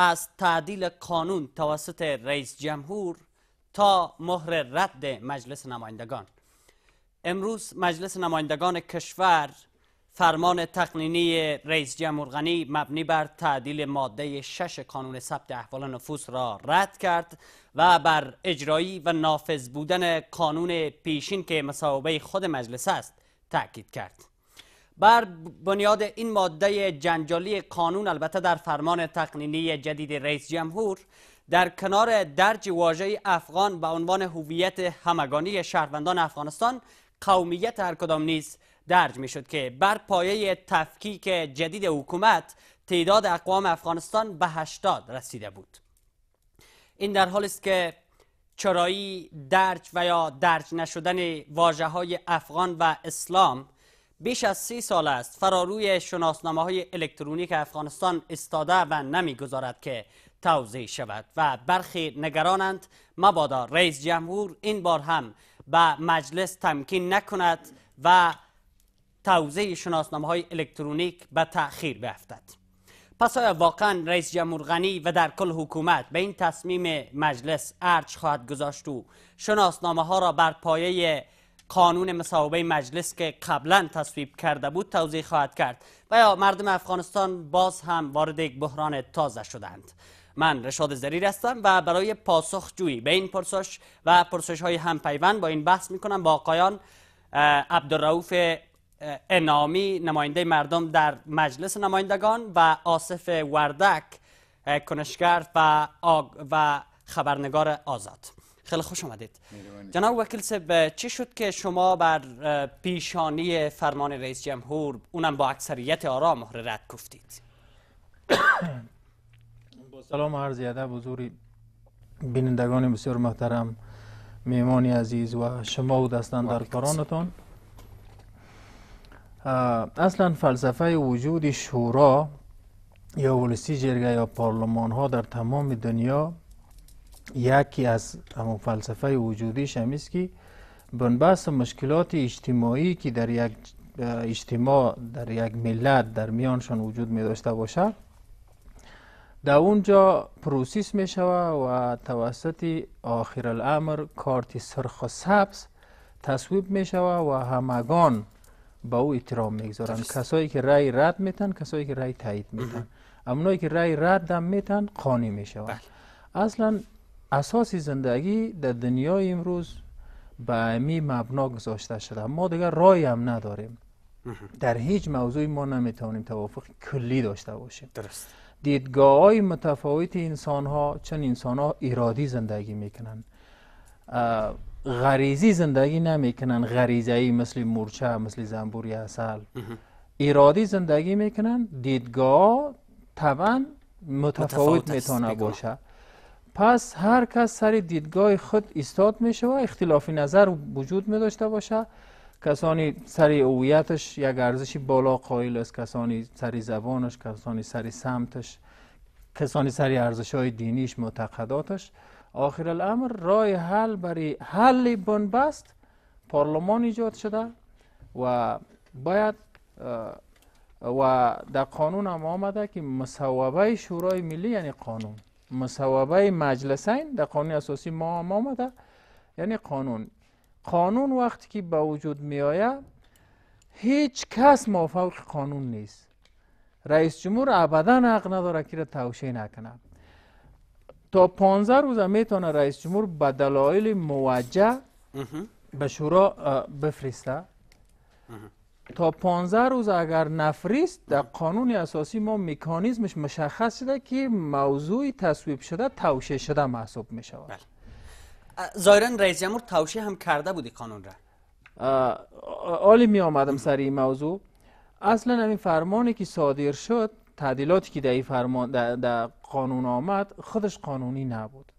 از تعدیل قانون توسط رئیس جمهور تا مهر رد مجلس نمایندگان امروز مجلس نمایندگان کشور فرمان تقنینی رئیس جمهور غنی مبنی بر تعدیل ماده 6 قانون ثبت احوال نفوس را رد کرد و بر اجرایی و نافذ بودن قانون پیشین که مصوبه خود مجلس است تاکید کرد بر بنیاد این ماده جنجالی قانون البته در فرمان تقنینی جدید رئیس جمهور در کنار درج واژه افغان به عنوان هویت همگانی شهروندان افغانستان قومیت هر کدام نیز درج می شد که بر پایه تفکیک جدید حکومت تعداد اقوام افغانستان به هشتاد رسیده بود این در حال است که چرایی درج و یا درج نشدن واژه های افغان و اسلام بیش از سی سال است فراروی شناسنامه های الکترونیک افغانستان استاده و نمیگذارد که توضیح شود و برخی نگرانند مبادا رئیس جمهور این بار هم به مجلس تمکین نکند و توضیح شناسنامه های الکترونیک به تأخیر بیفتد پس آیا واقعا رئیس جمهور غنی و در کل حکومت به این تصمیم مجلس ارج خواهد گذاشت و شناسنامه ها را بر پایه قانون مصوبه مجلس که قبلا تصویب کرده بود توضیح خواهد کرد و یا مردم افغانستان باز هم وارد یک بحران تازه شدند من رشاد زریر هستم و برای پاسخ پاسخجویی به این پرسش و پرسش های هم پیوند با این بحث میکنم با آقایان عبدالرعوف انامی نماینده مردم در مجلس نمایندگان و آصف وردک کنشگر و, و خبرنگار آزاد خیلی خوش آمدید جناب وکیل سب چی شد که شما بر پیشانی فرمان رئیس جمهور اونم با اکثریت آرا مهر رد گفتید با سلام عرض ادب حضور بینندگان بسیار محترم میمانی عزیز و شما و دستان در کارانتان اصلا فلسفه وجود شورا یا ولسی جرگه یا پارلمان ها در تمام دنیا یکی از همون فلسفه وجودی شمیست که بنبست مشکلات اجتماعی که در یک اجتماع در یک ملت در میانشان وجود می داشته باشه در اونجا پروسیس می شود و توسط آخر الامر کارت سرخ و سبز تصویب می شود و همگان به او می میگذارن کسایی که رای رد میتن کسایی که رای تایید میتن امنایی که رای رد هم میتن قانی شود بله. اصلا اساس زندگی در دنیای امروز به امی مبنا گذاشته شده ما دیگر رای هم نداریم در هیچ موضوعی ما نمیتوانیم توافق کلی داشته باشیم درست دیدگاه های متفاوت انسان ها چون انسان ها ارادی زندگی میکنن غریزی زندگی نمیکنن غریزه مثل مورچه مثل زنبور یا اصل ارادی زندگی میکنن دیدگاه طبعا متفاوت میتونه باشه پس هر کس سر دیدگاه خود استاد میشه و اختلافی نظر وجود می داشته باشد، کسانی سر اویتش یک ارزشی بالا قائل است کسانی سر زبانش کسانی سر سمتش کسانی سر ارزش های دینیش معتقداتش آخر الامر رای حل برای حل بنبست پارلمان ایجاد شده و باید و در قانون هم آمده که مصوبه شورای ملی یعنی قانون مصوبه مجلسین در قانون اساسی ما هم آمده یعنی قانون قانون وقتی که به وجود می آید هیچ کس موفق قانون نیست رئیس جمهور ابدا حق نداره که را توشه نکنه تا 15 روز میتونه رئیس جمهور به دلایل موجه به شورا بفرسته تا 15 روز اگر نفریست در قانون اساسی ما میکانیزمش مشخص شده که موضوع تصویب شده توشه شده محسوب می شود بله. ظاهرا رئیس جمهور توشه هم کرده بودی قانون را عالی می آمدم سر این موضوع اصلا همین فرمانی که صادر شد تعدیلاتی که در فرمان در قانون آمد خودش قانونی نبود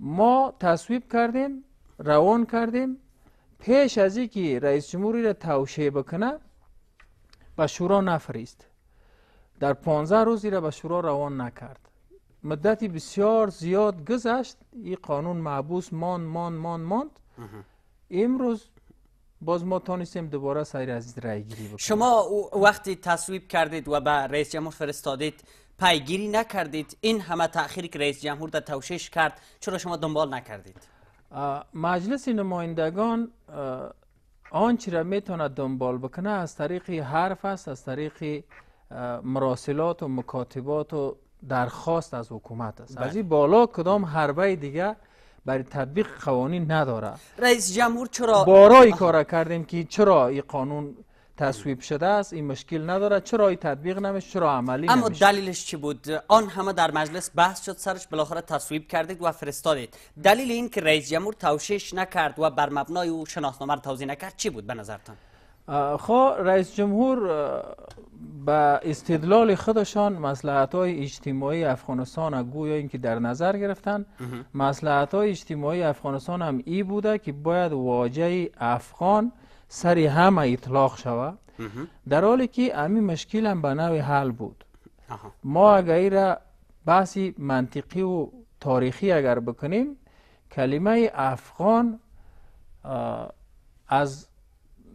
ما تصویب کردیم روان کردیم پیش از اینکه رئیس جمهوری را توشیه بکنه به شورا نفریست در 15 روزی را به شورا روان نکرد مدتی بسیار زیاد گذشت این قانون معبوس مان مان مان ماند امروز باز ما تانستیم دوباره سیر از رای گیری بکنیم شما وقتی تصویب کردید و به رئیس جمهور فرستادید پیگیری نکردید این همه تأخیری که رئیس جمهور در توشش کرد چرا شما دنبال نکردید مجلس نمایندگان آنچه را میتونه دنبال بکنه از طریق حرف است از طریق مراسلات و مکاتبات و درخواست از حکومت است از این بله. بالا کدام حربه دیگه برای تطبیق قوانین نداره رئیس جمهور چرا بارای کار کردیم که چرا این قانون تصویب شده است این مشکل نداره چرا این تطبیق نمیشه چرا عملی اما دلیلش چی بود آن همه در مجلس بحث شد سرش بالاخره تصویب کردید و فرستادید دلیل این که رئیس جمهور توشیش نکرد و بر مبنای او شناسنامه را توضیح نکرد چی بود به نظرتان خب رئیس جمهور به استدلال خودشان مسلحت های اجتماعی افغانستان گویا اینکه در نظر گرفتن مصلحت های اجتماعی افغانستان هم ای بوده که باید واجه افغان سر همه اطلاق شوه در حالی که امی مشکل هم به نوع حل بود ما اگر بحثی منطقی و تاریخی اگر بکنیم کلمه افغان از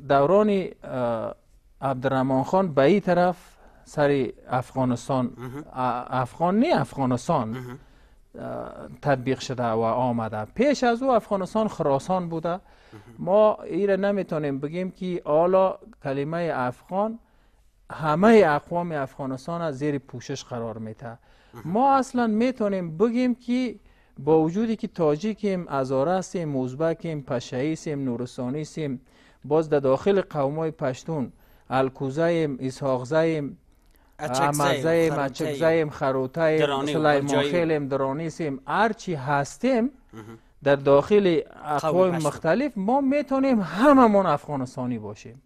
دوران عبدالرحمن خان به این طرف سر افغانستان افغان نه افغانستان تطبیق شده و آمده پیش از او افغانستان خراسان بوده ما ایره نمیتونیم بگیم که حالا کلمه افغان همه اقوام افغانستان از زیر پوشش قرار میته ما اصلا میتونیم بگیم که با وجودی که تاجیکیم ازاره موزبکیم، پشهیسیم پشهی باز در دا داخل قومای پشتون الکوزه ایم اسحاقزه ایم امزه سلیمانخیلیم درانیسیم هرچی هستیم در داخل اقوام مختلف ما میتونیم هممون افغانستانی باشیم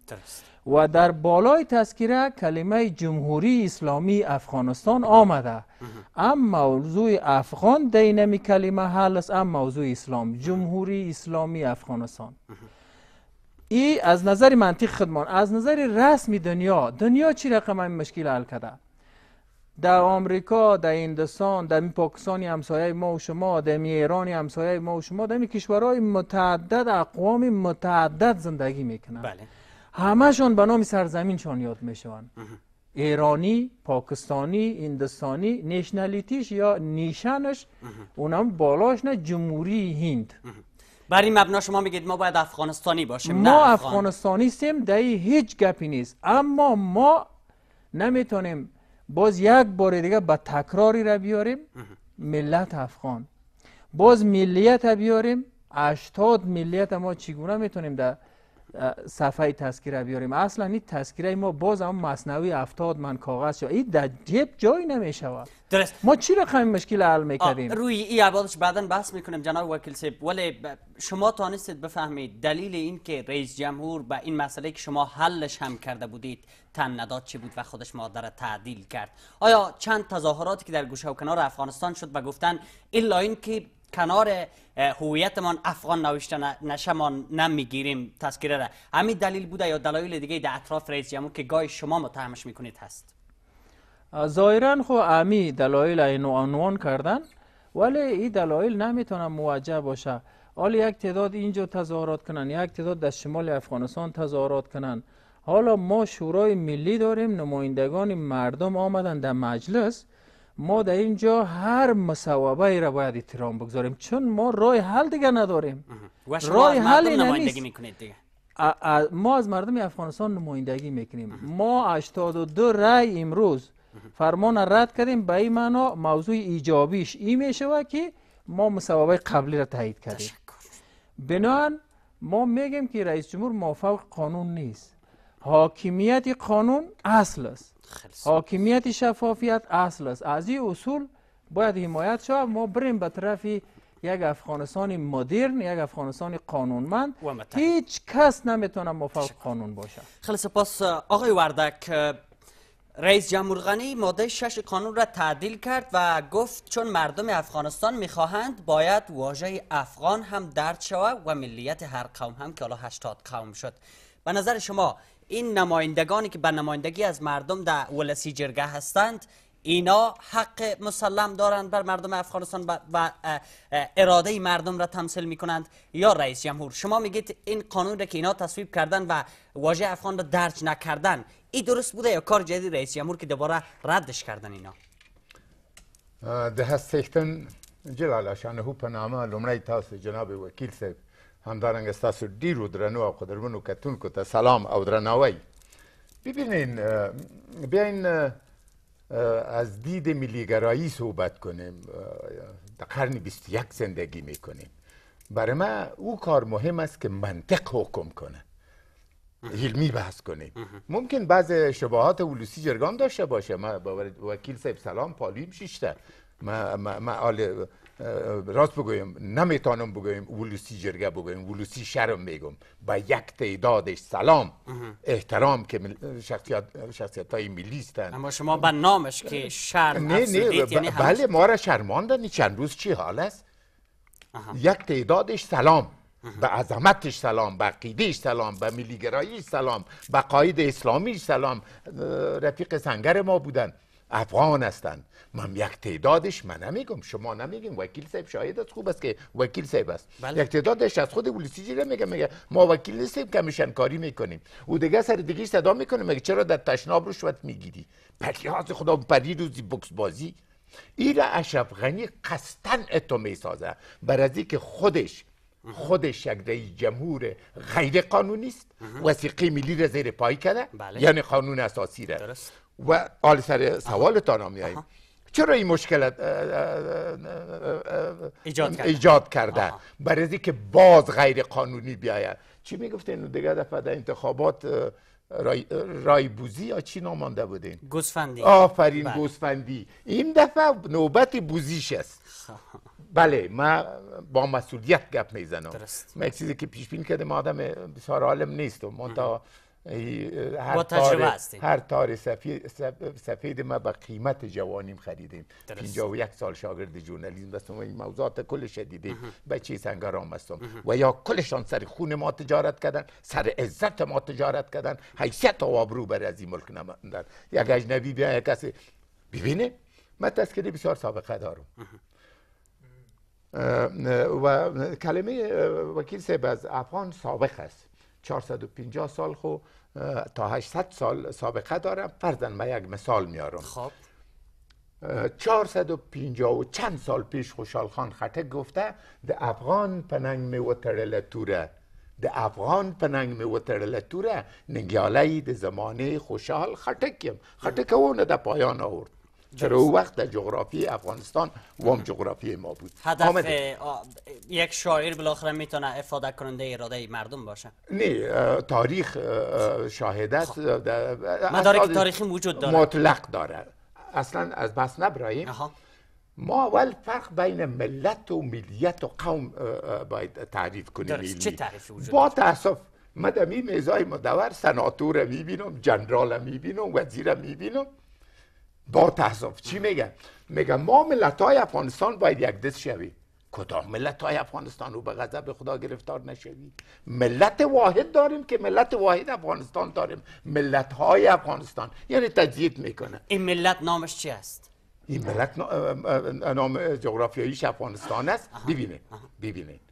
و در بالای تذکیره کلمه جمهوری اسلامی افغانستان آمده اما موضوع افغان دینمی کلمه حل است موضوع اسلام جمهوری اسلامی افغانستان ای از نظر منطق خدمان از نظر رسمی دنیا دنیا چی رقم مشکل حل کده در آمریکا در هندستان در پاکستانی همسایه ما و شما در ایرانی همسایه ما و شما در این کشورهای متعدد اقوام متعدد زندگی میکنن بله. همشون به نام چون یاد میشون ایرانی، پاکستانی، هندستانی، نشنالیتیش یا نیشنش اونم بالاش نه جمهوری هند برای این مبنا شما میگید ما باید افغانستانی باشیم ما نه افغان. افغانستانی هستیم دهی هیچ گپی نیست اما ما نمیتونیم باز یک بار دیگه به تکراری را بیاریم ملت افغان باز ملیت را بیاریم اشتاد ملیت ما چگونه میتونیم در صفحه تذکیره بیاریم اصلا این تذکیره ما باز هم مصنوی افتاد من کاغذ این در جیب جای نمیشود درست ما چی رقم مشکل حل میکردیم روی این عبادش بعدا بحث میکنیم جناب وکیل سیب ولی شما تانستید بفهمید دلیل این که رئیس جمهور به این مسئله که شما حلش هم کرده بودید تن نداد چی بود و خودش مادر تعدیل کرد آیا چند تظاهراتی که در گوشه و کنار افغانستان شد و گفتن الا این که کنار هویتمان افغان نوشته نشمان نمیگیریم تذکیره را همین دلیل بوده یا دلایل دیگه در اطراف رئیس جمهور که گای شما متهمش میکنید هست ظاهرا خو خب امی دلایل اینو عنوان کردن ولی این دلایل نمیتونه موجه باشه حالا یک تعداد اینجا تظاهرات کنن یک تعداد در شمال افغانستان تظاهرات کنن حالا ما شورای ملی داریم نمایندگان مردم آمدن در مجلس ما در اینجا هر مصوبه ای را باید احترام بگذاریم چون ما رای حل دیگه نداریم رای حل نیست ما از مردم افغانستان نمایندگی میکنیم ما 82 رای امروز فرمان رد کردیم به این معنا موضوع ایجابیش این میشوه که ما مصوبه قبلی را تایید کردیم بنان ما میگیم که رئیس جمهور موفق قانون نیست حاکمیت قانون اصل است حاکمیت شفافیت اصل است از این اصول باید حمایت شود ما بریم به طرف یک افغانستان مدرن یک افغانستان قانونمند هیچ کس نمیتونه مفوق قانون باشه خلاص پس آقای وردک رئیس جمهور غنی ماده شش قانون را تعدیل کرد و گفت چون مردم افغانستان میخواهند باید واژه افغان هم درد شود و ملیت هر قوم هم که حالا هشتاد قوم شد به نظر شما این نمایندگانی که به نمایندگی از مردم در ولسی جرگه هستند اینا حق مسلم دارند بر مردم افغانستان و اراده مردم را تمثیل می کنند یا رئیس جمهور شما میگید این قانون را که اینا تصویب کردن و واژه افغان را درج نکردن این درست بوده یا کار جدید رئیس جمهور که دوباره ردش کردن اینا ده هست جلال شانه په نامه تاس جناب وکیل صاحب همدارنګه ستاسو ډیرو درنو او قدرمنو کتونکو ته سلام او درناوی ببینین بیاین از دید ملیگرایی صحبت کنیم در قرن 21 زندگی میکنیم برای ما او کار مهم است که منطق حکم کنه علمی بحث کنیم ممکن بعض شباهات ولوسی جرگان داشته باشه ما با وکیل صاحب سلام پالیم شیشتر ما, ما, ما راست بگویم نمیتانم بگویم ولوسی جرگه بگویم ولوسی شرم میگم با یک تعدادش سلام احترام که شخصیت, شخصیت های ملی اما شما به نامش که شرم نه یعنی بله ما را شرماندن چند روز چی حال است یک تعدادش سلام به عظمتش سلام به عقیدهش سلام به ملیگراییش سلام به قاید اسلامیش سلام رفیق سنگر ما بودن افغان هستند من یک تعدادش من نمیگم شما نمیگیم وکیل صاحب شاهد است خوب است که وکیل صاحب است بله. یک تعدادش از خود ولسی جیره میگه میگه ما وکیل نیستیم کمیشن کاری میکنیم او دیگه سر دیگه صدا میکنه میگه چرا در تشناب رشوت میگیری پریاز خدا پری روزی بکس بازی ایرا اشرف غنی قصدن اتو میسازه بر از که خودش خودش یک رئیس جمهور غیر قانونی است وثیقه ملی را زیر پای کرده بله. یعنی قانون اساسی را و آل سر سوالتان را میاییم چرا این مشکل ایجاد کرده ایجاد که باز غیر قانونی بیاید چی میگفتین دیگه دفعه در انتخابات رای, بوزی یا چی نامانده بودین گوسفندی آفرین بله. گوسفندی این دفعه نوبت بوزیش است خب. بله من با مسئولیت گپ میزنم درست. من چیزی که پیش بین ما آدم بسیار عالم نیستم تا هر هر تار سفید, سفید ما با قیمت جوانیم خریدیم یک سال شاگرد جورنالیزم هستم و این موضوعات کل شدیده به چی سنگرام هستم و یا کلشان سر خون ما تجارت کردن سر عزت ما تجارت کردن حیثیت و آبرو بر از این ملک نماندن یک اجنبی بیا یک کسی ببینه من تذکره بسیار سابقه دارم و کلمه وکیل سیب از افغان سابق است 450 سال خو تا 800 سال سابقه دارم فرضاً من یک مثال میارم خب 450 و چند سال پیش خوشحال خان خطه گفته د افغان پننگ می لطوره توره د افغان پننگ می لطوره توره ننگیاله زمانه خوشحال خطک خټکونه ده پایان آورد چرا او وقت در جغرافی افغانستان وام جغرافی ما بود هدف یک شاعر بالاخره میتونه افاده کننده اراده مردم باشه نه تاریخ شاهدت خب. مدارک تاریخی وجود داره مطلق داره اصلا از بس نبراییم ما اول فرق بین ملت و ملیت و قوم باید تعریف کنیم درست. چه تعریفی وجود با تاسف من در میزای مدور سناتور میبینم جنرال میبینم وزیر میبینم با تحصاف چی میگن میگه ما ملت های افغانستان باید یک دست شویم کدام ملت های افغانستان رو به غضب خدا گرفتار نشوی ملت واحد داریم که ملت واحد افغانستان داریم ملت های افغانستان یعنی تجدید میکنه این ملت نامش چی است این ملت نام جغرافیاییش افغانستان است ببینید ببینید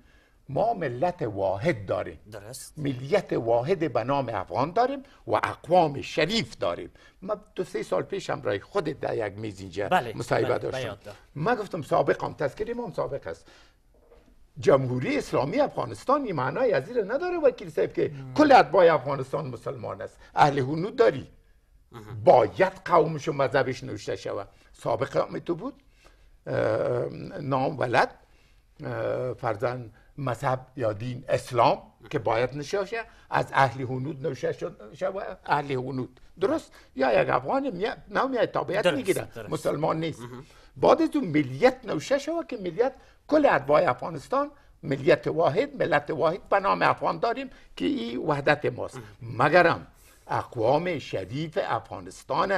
ما ملت واحد داریم درست ملیت واحد به نام افغان داریم و اقوام شریف داریم ما دو سه سال پیش هم رای خود در یک میز اینجا بله. مصاحبه بله، داشتم بله، گفتم سابق هم تذکر هم سابق است جمهوری اسلامی افغانستان این معنای از نداره وکیل صاحب که کل ادبای افغانستان مسلمان است اهل هنود داری باید قومش و مذهبش نوشته شود سابق تو بود نام ولد فرزند مذهب یا دین اسلام که باید نشاشه از اهل هنود نوشه شد اهل هنود درست یا یک افغان نامی تابعیت میگیره مسلمان نیست بعد از اون ملیت نوشه شد که ملیت کل ادوای افغانستان ملیت واحد ملت واحد به نام افغان داریم که این وحدت ماست مگرم اقوام شریف افغانستان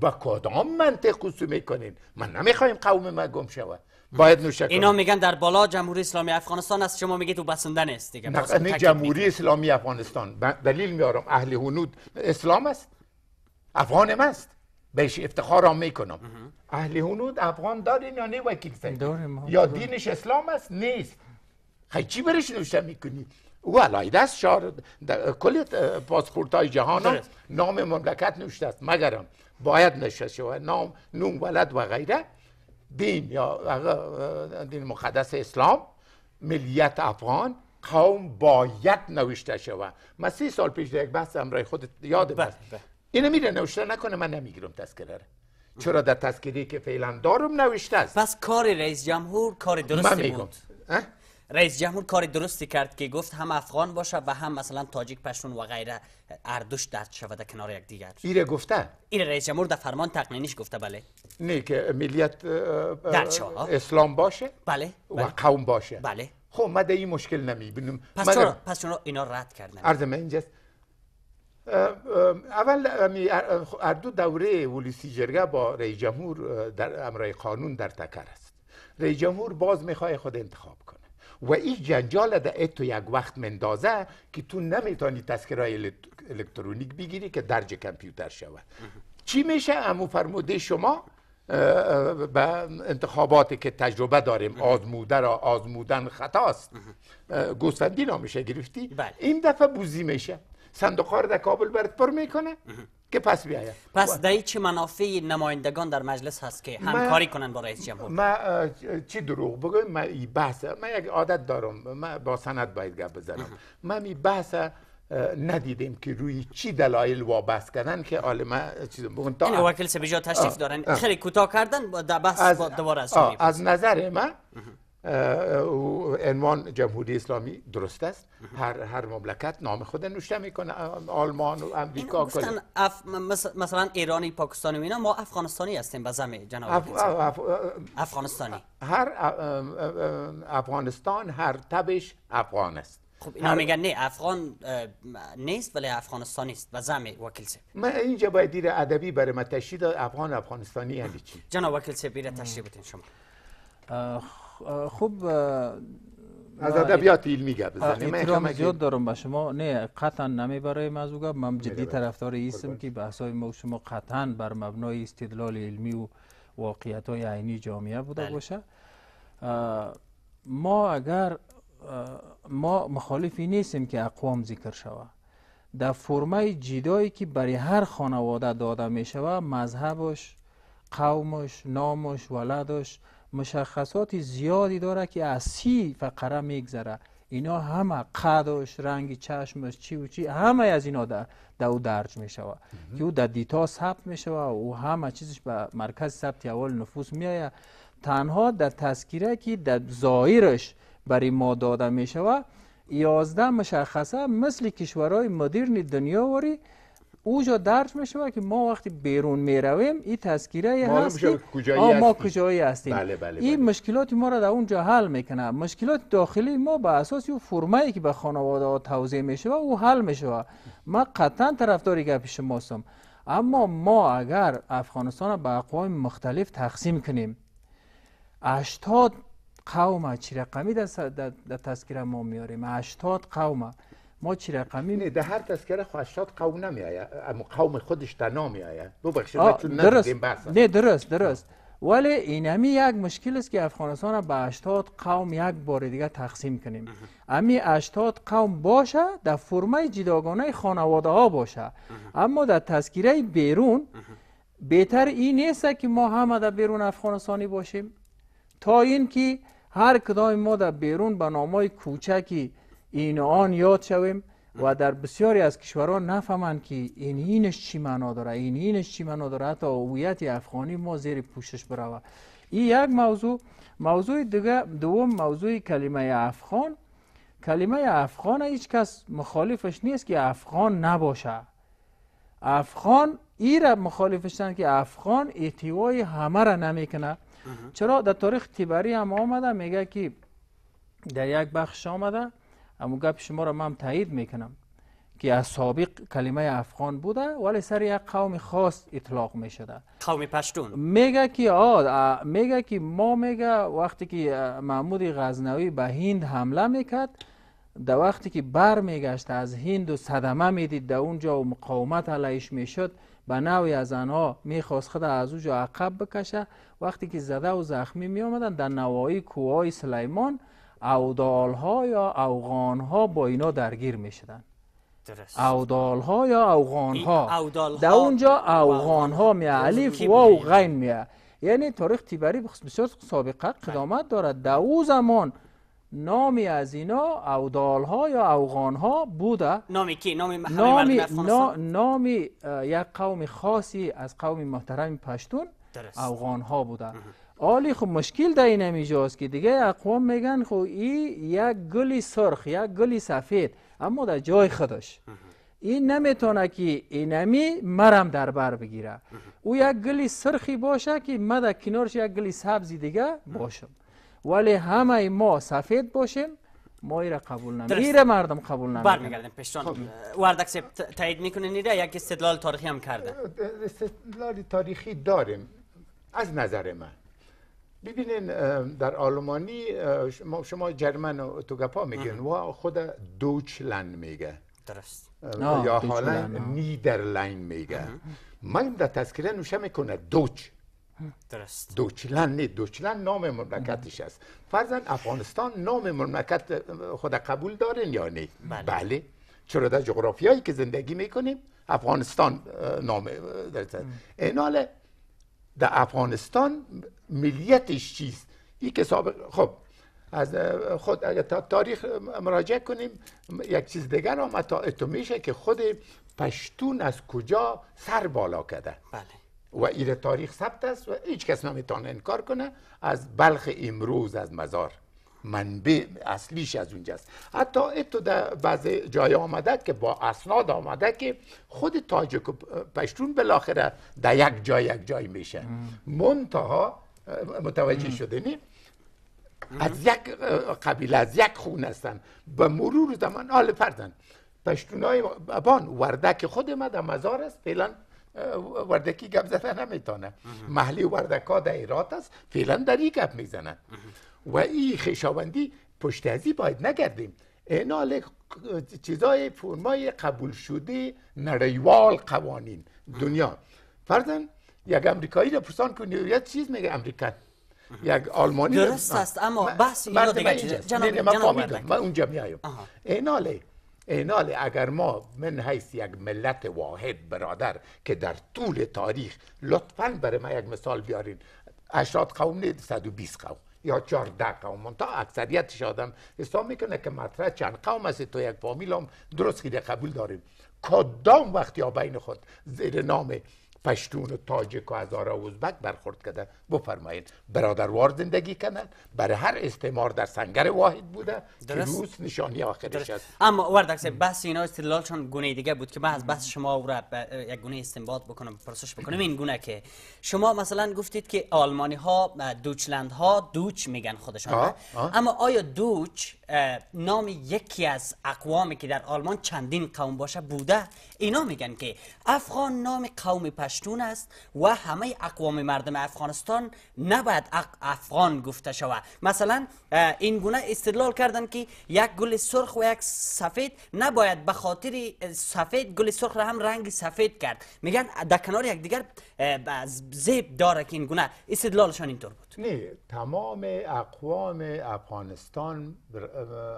به کدام منطق خصومه میکنین من نمیخوایم قوم ما گم شود باید اینا میگن در بالا جمهوری اسلامی افغانستان است شما میگید تو بسندن است دیگه نه جمهوری اسلامی افغانستان دلیل میارم اهل هنود اسلام است افغان است بهش افتخار هم میکنم اهل هنود افغان دارین یا نه وکیل یا دینش اسلام است نیست خیلی چی برش نوشته میکنی او علای است شار کل پاسپورت های جهان نام مملکت نوشته است مگرم باید نشه شود نام نون ولد و غیره دین یا دین مقدس اسلام ملیت افغان قوم باید نوشته شود من سی سال پیش در یک بحث امرای خود یاد بس بله، بله. اینو میره نوشته نکنه من نمیگیرم تذکره چرا در تذکره که فعلا دارم نوشته است پس کار رئیس جمهور کار درستی بود رئیس جمهور کار درستی کرد که گفت هم افغان باشه و هم مثلا تاجیک پشتون و غیره اردوش درد شود کنار یک دیگر ایره گفته ایره رئیس جمهور در فرمان تقنینیش گفته بله نه که ملیت اسلام باشه بله, و بله. قوم باشه بله خب ما این مشکل نمی بینیم پس چرا پس چرا اینا رد کردن عرض اینجاست اول یعنی، اردو خب، دو دوره ولیسی جرگه با رئیس جمهور در امرای قانون در تکر است رئیس جمهور باز میخواه خود انتخاب کنه و این جنجال در تو یک وقت مندازه که تو نمیتونی تذکرهای الکترونیک بگیری که درج کمپیوتر شود چی میشه امو فرموده شما به انتخاباتی که تجربه داریم آزموده را آزمودن خطاست گوسفندی نامشه گرفتی بله. این دفعه بوزی میشه صندوق ها در کابل برد پر میکنه که پس بیاید پس خب. دایی چه منافع نمایندگان در مجلس هست که همکاری کنن با رئیس جمهور من چی دروغ بگویم من این بحث من یک عادت دارم من با سند باید گپ بزنم من این بحث ندیدیم که روی چی دلایل وابست کردن که عالم چیز بگن تا این یعنی وکیل سبیجا تشریف دارن خیلی کوتاه کردن با بحث دوباره از, از نظر من عنوان جمهوری اسلامی درست است هر هر مملکت نام خود نوشته میکنه آلمان و امریکا اف... مثلا ایرانی پاکستانی و اینا ما افغانستانی هستیم به زمین جناب اف... اف... افغانستانی هر افغانستان هر تبش افغان است خب اینا میگن نه افغان نیست ولی افغانستانی است و زمه وکیل سیب من اینجا باید دیر ادبی برای ما تشریح افغان افغانستانی یعنی چی جناب وکیل سیب تشریح بدین شما خب از ادبیات علمی گپ بزنیم احترام زیاد دارم به شما نه قطعا نمیبره از من جدی طرفدار ایستم که های ما شما قطعا بر مبنای استدلال علمی و واقعیت های عینی جامعه بوده بله. باشه ما اگر ما مخالفی نیستیم که اقوام ذکر شود در فرمه جدایی که برای هر خانواده داده می شود مذهبش قومش نامش ولدش مشخصات زیادی داره که از سی فقره میگذره اینا همه قدش رنگ چشمش چی و چی همه از اینا در در او درج می شود که او در دیتا ثبت می شود او همه چیزش به مرکز ثبت اول نفوس میایه تنها در تذکیره که در ظاهرش برای ما داده می شود مشخصه مثل کشورهای مدرن دنیا واری اوجا درج میشه که ما وقتی بیرون میرویم این تذکیره هست ما کجایی هستیم بله بله این بله. مشکلاتی مشکلات ما را در اونجا حل میکنه مشکلات داخلی ما به اساس یه فرمایی که به خانواده ها توزیع میشه و او حل میشه ما قطعا طرفدار گپ شماستم اما ما اگر افغانستان را به اقوام مختلف تقسیم کنیم 80 قوم چی رقمی در, تذکیره ما میاریم 80 قوم ما چی رقمی نه ده هر تذکره خوشات قوم نمی آید قوم خودش تنها می آید ببخشید ما چون درست. نه درست درست ولی اینمی یک مشکل است که افغانستان به اشتاد قوم یک بار دیگه تقسیم کنیم امی اشتاد قوم باشه در فرمه جداگانه خانواده ها باشه اما در تذکیره بیرون بهتر این نیست که ما همه در بیرون افغانستانی باشیم تا اینکه هر کدام ما در بیرون به نامای کوچکی این آن یاد شویم و در بسیاری از کشوران نفهمند که این اینش چی معنا داره این اینش چی معنا داره حتی هویت افغانی ما زیر پوشش برود. این یک موضوع موضوع دیگه دوم موضوع کلمه افغان کلمه افغان هیچ کس مخالفش نیست که افغان نباشه افغان ای را مخالفشتن که افغان احتوای همه را نمیکنه چرا در تاریخ تیبری هم آمده میگه که در یک بخش آمده اما گپ شما را من تایید میکنم که از سابق کلمه افغان بوده ولی سر یک قوم خاص اطلاق می قوم پشتون میگه که میگه که ما میگه وقتی که محمود غزنوی به هند حمله میکرد در وقتی که بر میگشت از هند و صدمه میدید در اونجا و مقاومت علیش میشد به نوی از آنها میخواست خدا از اونجا عقب بکشه وقتی که زده و زخمی میامدن در نوایی کوهای سلیمان اودال ها یا اوغان ها با اینا درگیر می شدن درست. اودال ها یا اوغان ها در اونجا اوغان ها می علیف و غین می یعنی تاریخ تیبری بسیار سابقه قدامت دارد در او زمان نامی از اینا اودال ها یا اوغان ها بوده نامی کی؟ نامی نامی, نامی یک قوم خاصی از قوم محترم پشتون اوغان ها بوده آلی خب مشکل در این امیجاست که دیگه اقوام میگن خب این یک گلی سرخ یک گلی سفید اما در جای خودش این نمیتونه که اینمی مرم در بر بگیره او یک گلی سرخی باشه که ما در کنارش یک گلی سبزی دیگه باشم ولی همه ما سفید باشیم ما را قبول ای را مردم قبول نمیم برمیگردیم میگردیم پشتان وردک تایید میکنین ایره یک استدلال تاریخی هم کرده استدلال تاریخی داریم از نظر من ببینین در آلمانی شما جرمن و توگپا میگین و خود دوچلند میگه درست یا حالا نیدرلند میگه من در تذکره نوشه میکنه دوچ درست دوچلند نه دوچلند نام مملکتش است فرزن افغانستان نام مملکت خود قبول دارن یا نه بله. بله, چرا در جغرافیایی که زندگی میکنیم افغانستان نام در این در افغانستان ملیتش چیست یک سابق خب از خود اگر تاریخ مراجعه کنیم یک چیز دیگر هم اتو میشه که خود پشتون از کجا سر بالا کرده بله. و این تاریخ ثبت است و هیچ کس نمیتونه انکار کنه از بلخ امروز از مزار منبع اصلیش از اونجاست حتی اتو در بعض جای آمده که با اسناد آمده که خود تاجک و پشتون بالاخره در یک جای یک جای میشه منتها متوجه شدنی از یک قبیله از یک خون هستن به مرور زمان آل فردن پشتونای بان وردک خود ما در مزار است فعلا وردکی گپ نمیتونه محلی وردک ها در ایرات است فعلا در این گپ میزنن و این خیشاوندی ازی باید نگردیم ایناله چیزای فرمای قبول شده نریوال قوانین دنیا فرضا یک امریکایی را پرسان که نیویت چیز میگه امریکا یک آلمانی درست است اما بحث اینو بله، دیگه جناب جناب اونجا میایم ایناله اگر ما من حیث یک ملت واحد برادر که در طول تاریخ لطفا برای ما یک مثال بیارین اشراد قوم نه 120 قوم یا چهارده قوم تا اکثریتش آدم حساب میکنه که مطرح چند قوم هست تو یک فامیل هم درست قبول داریم کدام وقتی یا بین خود زیر نام پشتون و تاجک و و ازبک برخورد کرده، بفرمایید برادروار زندگی کنند. برای هر استعمار در سنگر واحد بوده که روس نشانی آخرش است اما وردک بحث اینا استدلالشان گونه دیگه بود که من از بحث شما او را یک گونه استنباط بکنم پرسش بکنم این گونه که شما مثلا گفتید که آلمانی ها دوچلند ها دوچ میگن خودشان اما آیا دوچ نام یکی از اقوامی که در آلمان چندین قوم باشه بوده اینا میگن که افغان نام قوم پشت پشتون است و همه اقوام مردم افغانستان نباید افغان گفته شود مثلا این گونه استدلال کردن که یک گل سرخ و یک سفید نباید به خاطر سفید گل سرخ را هم رنگ سفید کرد میگن در کنار یکدیگر زیب داره که این گونه استدلالشان اینطور نه تمام اقوام افغانستان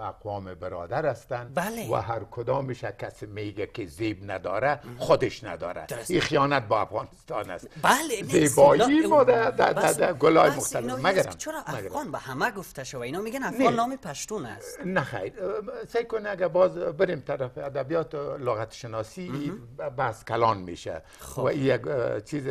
اقوام برادر هستند بله. و هر کدامش کسی میگه که زیب نداره خودش نداره این خیانت با افغانستان است بله زیبایی ما در گلای مختلف مگر چرا افغان به همه گفته شو اینا میگن افغان نام پشتون است نه خیر سعی اگه باز بریم طرف ادبیات و لغت شناسی بس کلان میشه خب. و یک چیز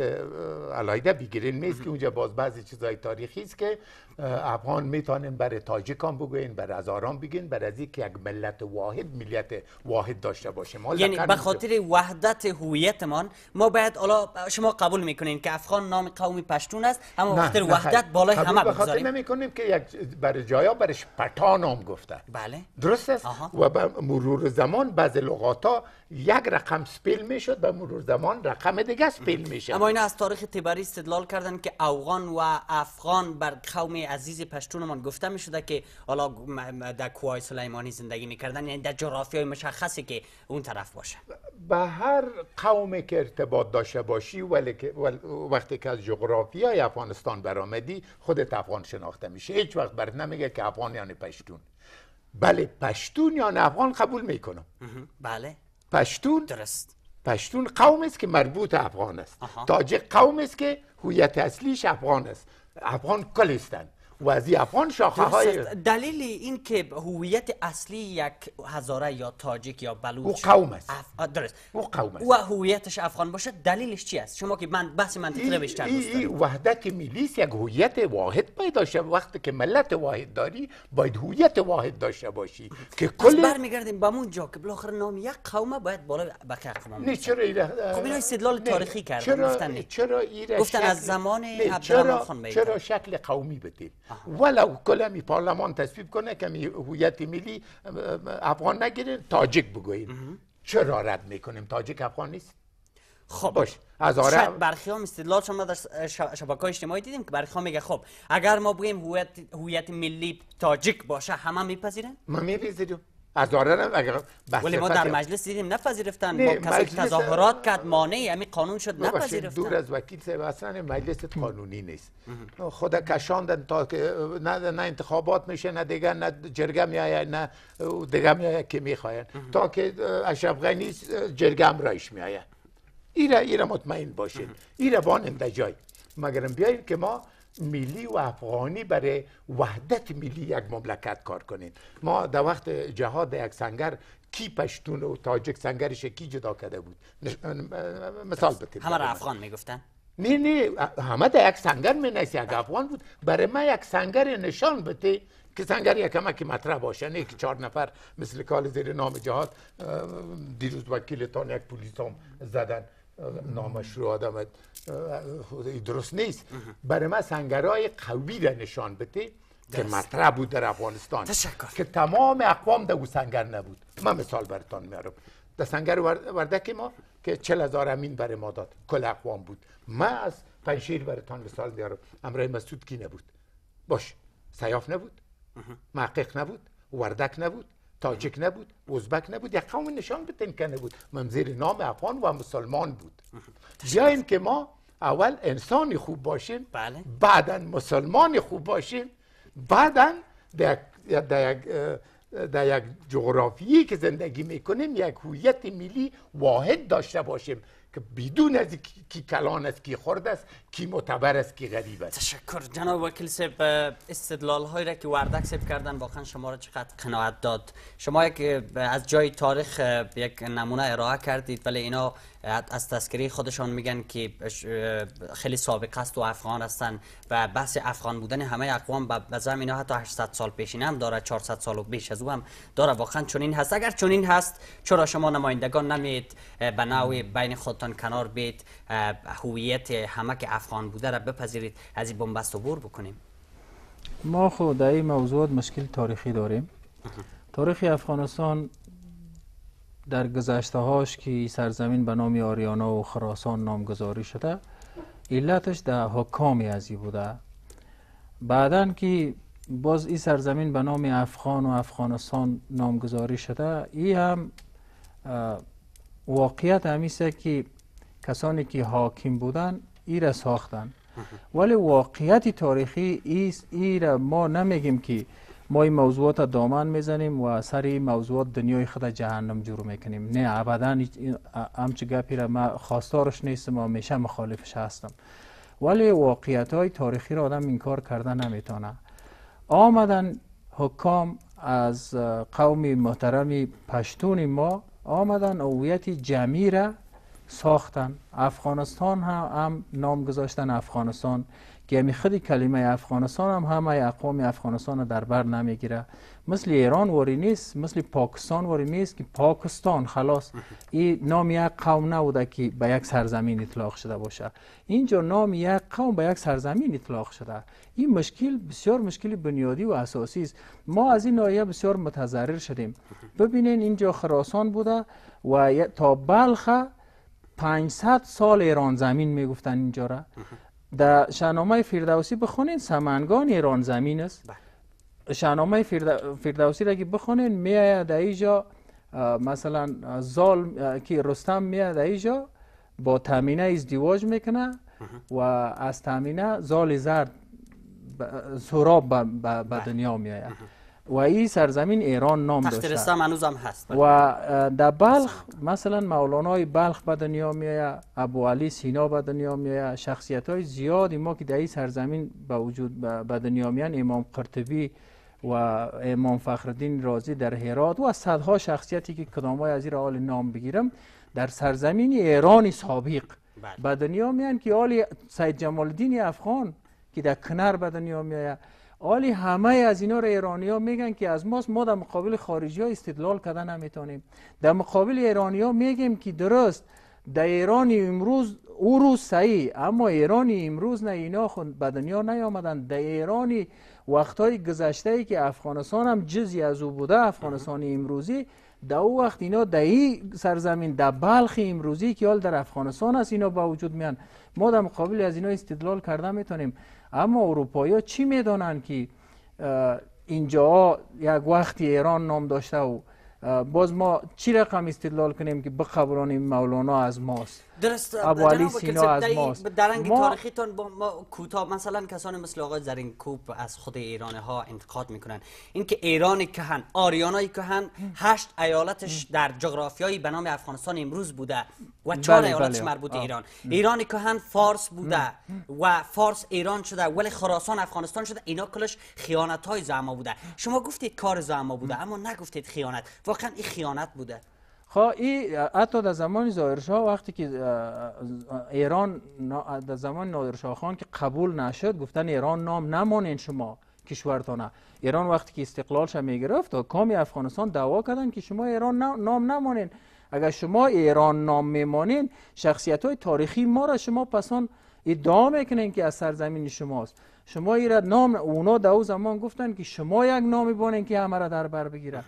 علایده بگیرین نیست که اونجا باز بعضی چیزای تاریخی است که افغان میتونن برای تاجیکان بگوین برای هزاران بگین برای از یک ملت واحد ملت واحد داشته باشه ما یعنی به خاطر وحدت هویتمان ما باید حالا شما قبول میکنین که افغان نام قوم پشتون است اما خاطر وحدت بالای همه بخاطر نمیکنیم که یک برای جایا برش پتا نام گفته بله درست است و به مرور زمان بعض لغات ها یک رقم سپیل میشد به مرور زمان رقم دیگه سپیل میشه اما این از تاریخ تبری استدلال کردن که اوغان و افغان بر قوم عزیز پشتونمان گفته میشده که حالا در کوهای سلیمانی زندگی میکردن یعنی در جغرافی های مشخصی که اون طرف باشه به هر قوم که ارتباط داشته باشی ولی وقتی که از جغرافی های افغانستان برامدی خودت افغان شناخته میشه هیچ وقت بر نمیگه که افغان یعنی پشتون بله پشتون یا یعنی افغان قبول میکنم بله پشتون درست پشتون قوم است که مربوط افغان است تاجک قوم است که هویت اصلیش افغان است افغان کل و افغان شاخه های دلیل این که هویت اصلی یک هزاره یا تاجیک یا بلوچ او قوم است درست او قوم است و هویتش افغان باشه دلیلش چی است شما که من بحث منطقی بیشتر دوست دارم وحدت ملی یک هویت واحد پیدا شه وقتی که ملت واحد داری باید هویت واحد داشته باشی که کل برمیگردیم به اون جا که بالاخره نام یک قوم باید بالا کف ما نه چرا ایره... خب اینا استدلال تاریخی کردن گفتن چرا گفتن از زمان عبدالرحمن خان چرا شکل قومی بدید ولو کلمی پارلمان تصویب کنه همی هویت ملی افغان نگیرین تاجیک بگوییم چرا رد میکنیم تاجیک افغان نیست خب باش از آره برخی هم استدلال شما در شبکه اجتماعی دیدیم که برخی میگه خب اگر ما بگیم هویت ملی تاجیک باشه همه میپذیرن ما میپذیریم از اگر ولی ما در مجلس دیدیم نپذیرفتن ما کسی تظاهرات کرد مانعی همین یعنی قانون شد نپذیرفتن دور از وکیل سه اصلا مجلس قانونی نیست خود کشاندن تا که نه, نه انتخابات میشه نه دیگه نه جرگه میای نه دیگه میای که میخواین تا که اشرف غنی جرگه هم رایش میایه ایره ایره مطمئن باشین ایره باننده جای مگرم بیایید که ما ملی و افغانی برای وحدت ملی یک مملکت کار کنین ما در وقت جهاد یک سنگر کی پشتون و تاجک سنگرش کی جدا کرده بود مثال بتیم همه را افغان میگفتن نه نه همه در یک سنگر می نیست یک افغان بود برای ما یک سنگر نشان بده که سنگر همه که مطرح باشه نه که چهار نفر مثل کال زیر نام جهاد دیروز تان یک پولیس هم زدن نامش رو آدم درست نیست برای ما سنگرهای قوی را نشان بده که مطرح بود در افغانستان که تمام اقوام در او سنگر نبود من مثال برتان میارم در سنگر وردک ما که چل هزار امین برای ما داد کل اقوام بود من از پنشیر برتان مثال میارم امرای مسعود کی نبود باش سیاف نبود محقق نبود وردک نبود تاجک نبود ازبک نبود یک قوم نشان که نبود من زیر نام افغان و مسلمان بود بیایم که ما اول انسان خوب باشیم بله. بعدا مسلمان خوب باشیم بعدا در یک جغرافیی که زندگی میکنیم یک هویت ملی واحد داشته باشیم که بدون از کی کلان است کی خرد است کی معتبر است کی غریب است تشکر جناب وکیل سب استدلال هایی را که وردک سیب کردن واقعا شما را چقدر قناعت داد شما یک از جای تاریخ یک نمونه ارائه کردید ولی اینا از تذکری خودشان میگن که خیلی سابقه است و افغان هستند و بحث افغان بودن همه اقوام به زمین حتی 800 سال پیشین هم داره 400 سال و بیش از او هم داره واقعا چنین هست اگر چونین هست چرا شما نمایندگان نمید به نوع بین خودتان کنار بید هویت همه که افغان بوده را بپذیرید از این بمبست عبور بکنیم ما خود خب در این موضوعات مشکل تاریخی داریم تاریخ افغانستان در گذشته هاش که سرزمین به نام آریانا و خراسان نامگذاری شده علتش در حکامی ازی بوده بعدا که باز این سرزمین به نام افغان و افغانستان نامگذاری شده این هم واقعیت همیشه که کسانی که حاکم بودن ای را ساختن ولی واقعیت تاریخی ای را ما نمیگیم که ما این موضوعات دامن میزنیم و سر این موضوعات دنیای خدا جهنم جور میکنیم نه ابدا همچه گپی را ما خواستارش نیستم و میشه مخالفش هستم ولی واقعیت های تاریخی را آدم این کار کرده نمیتونه آمدن حکام از قوم محترم پشتون ما آمدن اویت جمعی را ساختن افغانستان هم نام گذاشتن افغانستان امی خودی کلمه افغانستان هم همه اقوام افغانستان رو در بر نمیگیره مثل ایران واری نیست مثل پاکستان واری نیست که پاکستان خلاص این نام یک قوم نبوده که به یک سرزمین اطلاق شده باشه اینجا نام یک قوم به یک سرزمین اطلاق شده این مشکل بسیار مشکل بنیادی و اساسی است ما از این نایه بسیار متضرر شدیم ببینین اینجا خراسان بوده و تا بلخ 500 سال ایران زمین میگفتن اینجا را در شاهنامه فردوسی بخونین سمنگان ایران زمین است بله. شاهنامه فرداوسی فردوسی را که بخونین آید در مثلا ظالم که رستم میاد ایجا با تامینه ازدواج میکنه و از تامینه زال زرد سراب به بله. دنیا آید و این سرزمین ایران نام داشته هم هست و در بلخ مثلا مولانای بلخ به دنیا میایه ابو علی سینا به دنیا شخصیت های زیادی ما که در این سرزمین به وجود به دنیا امام قرطبی و امام فخرالدین رازی در هرات و صدها شخصیتی که کدام های از این حال نام بگیرم در سرزمین ایران سابق بله. به دنیا که حال سید جمال افغان که در کنر به دنیا حالی همه از اینا را ایرانی ها میگن که از ماست ما در مقابل خارجی ها استدلال کردن نمیتونیم در مقابل ایرانی ها میگیم که درست در ایران امروز او روز صحیح اما ایران امروز نه اینا خود به دنیا نیامدن در ایران وقتهای گذشته ای که افغانستان هم جزی از او بوده افغانستان امروزی در او وقت اینا در این سرزمین در بلخ امروزی که حال در افغانستان است اینا به وجود میان ما در مقابل از اینا استدلال کرده میتونیم اما اروپایی چی میدانند که اینجا یک وقت ایران نام داشته و باز ما چی رقم استدلال کنیم که بقبرانی مولانا از ماست درست ابو علی سینا از ماست درنگ ما... تاریخیتان با ما کوتاه مثلا کسانی مثل آقای زرین کوپ از خود ایرانی ها انتقاد میکنن اینکه ایران کهن آریانای کهن هشت ایالتش در جغرافیایی به نام افغانستان امروز بوده و چهار بله، ایالتش بله. مربوط ایران ایران ایران کهن فارس بوده و فارس ایران شده ولی خراسان افغانستان شده اینا کلش خیانت های زعما بوده شما گفتید کار زعما بوده اما نگفتید خیانت واقعا این خیانت بوده خو خب، ای حتی در زمان زایرشاه وقتی که ایران در زمان نادرشاه خان که قبول نشد گفتن ایران نام نمانین شما کشورتانه ایران وقتی که استقلالش میگرفت و کامی افغانستان دعوا کردن که شما ایران نام نمانین اگر شما ایران نام میمانین شخصیت های تاریخی ما را شما پسان ادعا میکنین که از سرزمین شماست شما ایران نام اونا در زمان گفتن که شما یک نامی بانین که همه را در بر بگیره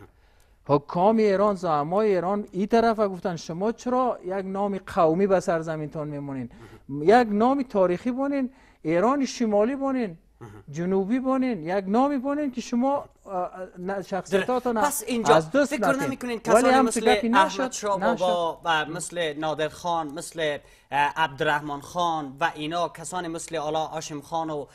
حکام ایران زعمای ایران این طرف گفتن شما چرا یک نام قومی به سرزمینتون میمونین یک نام تاریخی بانین ایران شمالی بانین جنوبی بانین یک نامی بانین که شما شخصیتاتون پس اینجا از دست فکر نمیکنین کسانی مثل احمد شاه بابا و مثل نادر خان مثل عبدالرحمن خان و اینا کسانی مثل آلا آشم خان و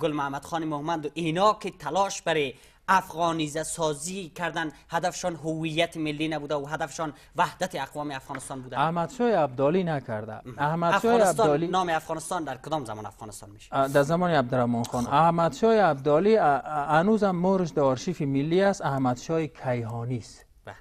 گل محمد خان محمد و اینا که تلاش برای افغانیزه سازی کردن هدفشان هویت ملی نبوده و هدفشان وحدت اقوام افغانستان بوده احمد شای عبدالی نکرده احمد شای عبدالی نام افغانستان در کدام زمان افغانستان میشه در زمان عبدالرحمن خان احمد شای عبدالی هنوزم مورش در آرشیف ملی است احمد شای کیهانی است بله.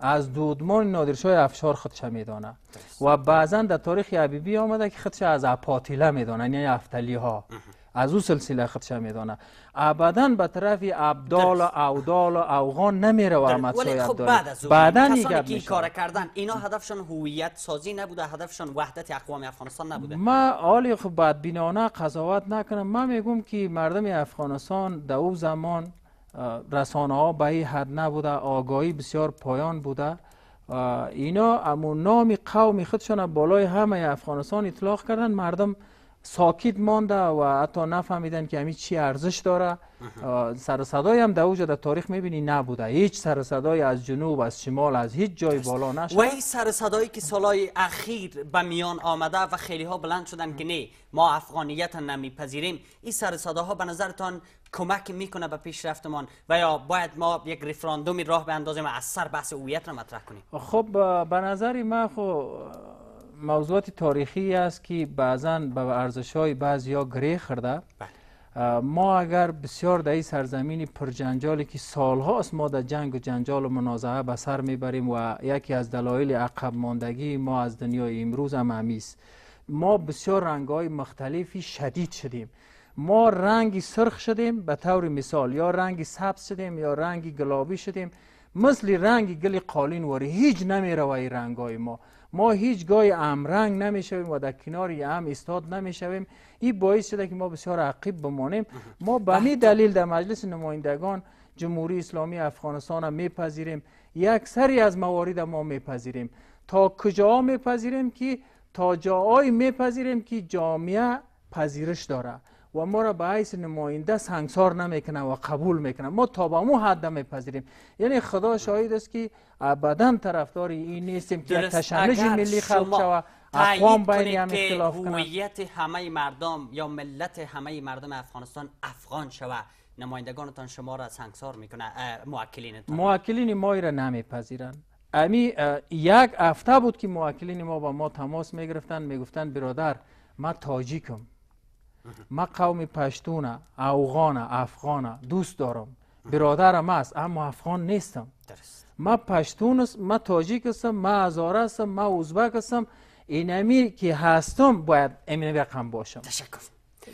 از دودمان نادرشای افشار خودش میدانه و بعضا در تاریخ حبیبی آمده که خودش از اپاتیله میدانه یعنی افتلی ها از او سلسله خدشمیدانه ابدا به طرف عبدال و اودال و اوغان نمیره و امتسای خب بعد از بعدا که کار کردن اینا هدفشان هویت سازی نبوده هدفشان وحدت اقوام افغانستان نبوده ما آلی خب بدبینانه قضاوت نکنم من میگم که مردم افغانستان در او زمان رسانه ها به این حد نبوده آگاهی بسیار پایان بوده اینا امون نام قوم خودشان بالای همه افغانستان اطلاق کردن مردم ساکت مانده و حتی نفهمیدن که همین چی ارزش داره سر صدای هم در تاریخ میبینی نبوده هیچ سر صدای از جنوب از شمال از هیچ جای بالا نشد و این سر صدایی که سالهای اخیر به میان آمده و خیلی ها بلند شدن که نه ما افغانیت نمیپذیریم این سر صداها به نظرتان کمک میکنه به پیشرفتمان و یا باید ما یک رفراندومی راه به اندازه از سر بحث هویت را مطرح کنیم خب به نظر من خب موضوعات تاریخی است که بعضا به ارزش های بعضی ها گره خورده بله. ما اگر بسیار در این سرزمین پرجنجالی که سالهاست ما در جنگ و جنجال و منازعه به سر میبریم و یکی از دلایل عقب ماندگی ما از دنیای امروز هم همیست ما بسیار رنگ های مختلفی شدید شدیم ما رنگی سرخ شدیم به طور مثال یا رنگی سبز شدیم یا رنگی گلابی شدیم مثل رنگ گلی قالین واری هیچ نمی روی رنگ های ما ما هیچ گای امرنگ نمیشویم و در کنار ام استاد نمیشویم این باعث شده که ما بسیار عقیب بمانیم ما به می دلیل در مجلس نمایندگان جمهوری اسلامی افغانستان هم میپذیریم یک سری از موارد ما میپذیریم تا کجا میپذیریم که تا جایی میپذیریم که جامعه پذیرش داره و ما را به عیس نماینده سنگسار نمیکنه و قبول میکنه ما تا به مو حد میپذیریم یعنی خدا شاهد است که ابدا طرفدار این نیستیم که تشنج ملی خلق شود اقوام بین هم اختلاف هویت همه مردم یا ملت همه مردم افغانستان افغان شوه نمایندگانتان شما را سنگسار میکنه موکلینتان موکلین ما را نمیپذیرند امی یک هفته بود که موکلین ما با ما تماس میگرفتن میگفتن برادر ما تاجیکم ما قوم پشتونه اوغانه افغانه دوست دارم برادرم است اما افغان نیستم درست من پشتون است ما تاجیک هستم من هزاره هستم من ازبک هستم اینمی که هستم باید امین رقم باشم تشکر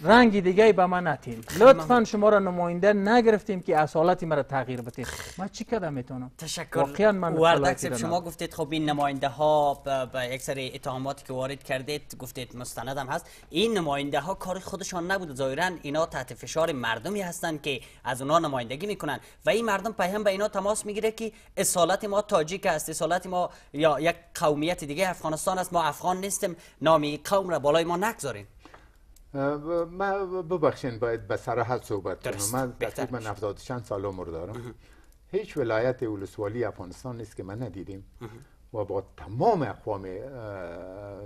رنگی دیگه به من نتین خب، لطفا شما را نماینده نگرفتیم که اصالتی مرا تغییر بدید ما چی کردم میتونم تشکر واقعا من وردک شما گفتید خب این نماینده ها به سری اتهاماتی که وارد کردید گفتید مستندم هست این نماینده ها کار خودشان نبود ظاهرا اینا تحت فشار مردمی هستند که از اونها نمایندگی میکنن و این مردم پیام به اینا تماس میگیره که اصالت ما تاجیک است اصالت ما یا یک قومیت دیگه افغانستان است ما افغان نیستیم نامی قوم را بالای ما نگذارید ما ببخشین باید به صراحت صحبت کنم من تقریبا 70 چند سال عمر دارم هیچ ولایت ولسوالی افغانستان نیست که من ندیدیم و با تمام اقوام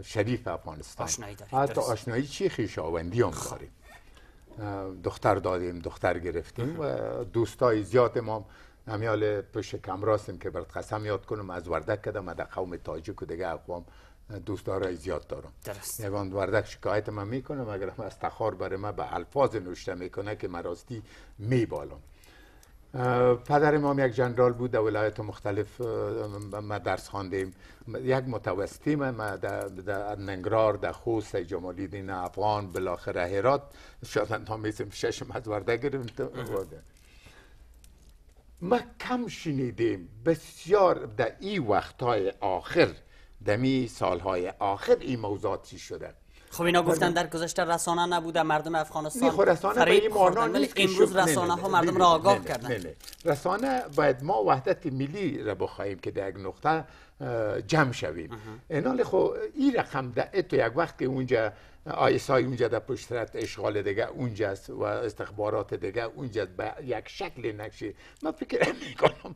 شریف افغانستان آشنایی حتی آشنایی چی خیشاوندی هم خب. داریم دختر دادیم دختر گرفتیم و دوستای زیاد ما همیال پشت کمراستیم که برد قسم یاد کنم از وردک کدم از قوم تاجیک و دیگه اقوام دوستدارای زیاد دارم درست یعنی وردک شکایت من میکنم اگر از تخار برای من به الفاظ نوشته میکنه که مراستی میبالم پدر ما یک جنرال بود در ولایت مختلف ما درس خواندیم یک متوسطی من در ننگرار در خوست جمالی دین افغان بالاخره هرات شاید نامیزم ششم از ورده ما کم شنیدیم بسیار در این وقتهای آخر دمی سالهای آخر این چی شدن خب اینا گفتن در گذشته رسانه نبوده مردم افغانستان خب رسانه به این معنا امروز رسانه ها مردم را آگاه کردن نه رسانه باید ما وحدت ملی را بخواهیم که در یک نقطه جمع شویم اینال خب این رقم در تو یک وقت اونجا آیسای اونجا در پشترت اشغال دیگه اونجاست و استخبارات دیگه اونجاست به یک شکل نقشه ما فکر کنم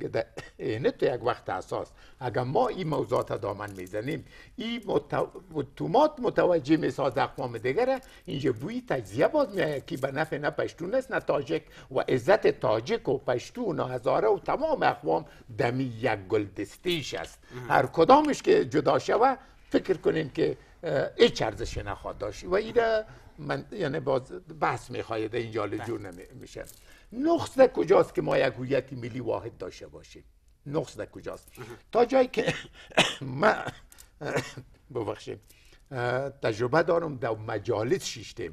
که در تو یک وقت اساس اگر ما این موضوعات دامن میزنیم این متومات متوجه ساز اقوام را اینجا بوی تجزیه باز آید که به نفع نه پشتون است نه تاجک و عزت تاجک و پشتون و هزاره و تمام اقوام دمی یک گلدستیش است هر کدامش که جدا شود فکر کنیم که هیچ ارزشی نخواد داشت و ایده من یعنی باز بحث میخواید اینجا بله. جور نمیشه نقص در کجاست که ما یک هویت ملی واحد داشته باشیم نقص در کجاست تا جایی که من ببخشید تجربه دارم در مجالس شیشتیم